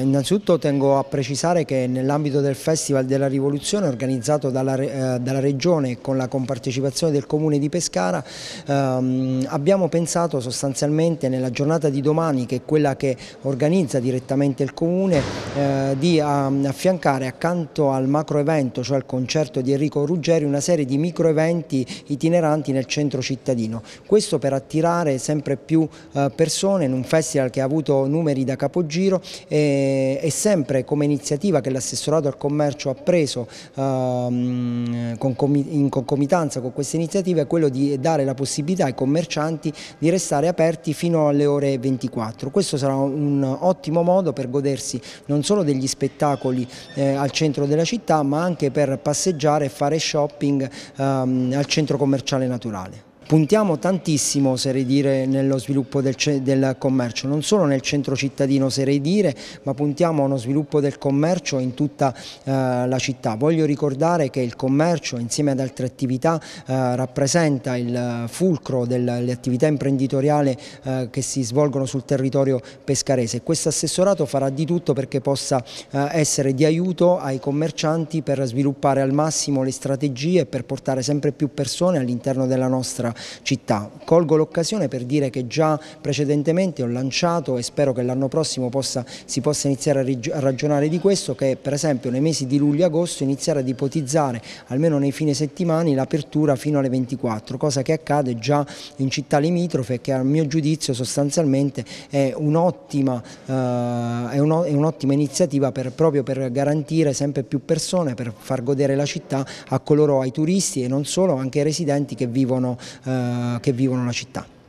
Innanzitutto tengo a precisare che nell'ambito del Festival della Rivoluzione organizzato dalla, eh, dalla Regione con la compartecipazione del Comune di Pescara ehm, abbiamo pensato sostanzialmente nella giornata di domani che è quella che organizza direttamente il Comune eh, di a, ehm, affiancare accanto al macro evento cioè al concerto di Enrico Ruggeri una serie di micro eventi itineranti nel centro cittadino. Questo per attirare sempre più eh, persone in un festival che ha avuto numeri da capogiro e e, eh, sempre come iniziativa che l'assessorato al commercio ha preso ehm, in concomitanza con questa iniziativa è quello di dare la possibilità ai commercianti di restare aperti fino alle ore 24. Questo sarà un ottimo modo per godersi non solo degli spettacoli eh, al centro della città ma anche per passeggiare e fare shopping ehm, al centro commerciale naturale. Puntiamo tantissimo, oserei dire, nello sviluppo del, del, commercio, non solo nel centro cittadino, oserei dire, ma puntiamo a uno sviluppo del commercio in tutta eh, la città. Voglio ricordare che il commercio, insieme ad altre attività, eh, rappresenta il fulcro delle attività imprenditoriali eh, che si svolgono sul territorio pescarese. Questo assessorato farà di tutto perché possa eh, essere di aiuto ai commercianti per sviluppare al massimo le strategie e per portare sempre più persone all'interno della nostra città. Colgo l'occasione per dire che già precedentemente ho lanciato e spero che l'anno prossimo possa, si possa iniziare a ragionare di questo, che per esempio nei mesi di luglio e agosto iniziare ad ipotizzare almeno nei fine settimane l'apertura fino alle 24, cosa che accade già in città limitrofe che a mio giudizio sostanzialmente è un'ottima eh, un iniziativa per, proprio per garantire sempre più persone, per far godere la città a coloro, ai turisti e non solo, anche ai residenti che vivono eh, che vivono la città.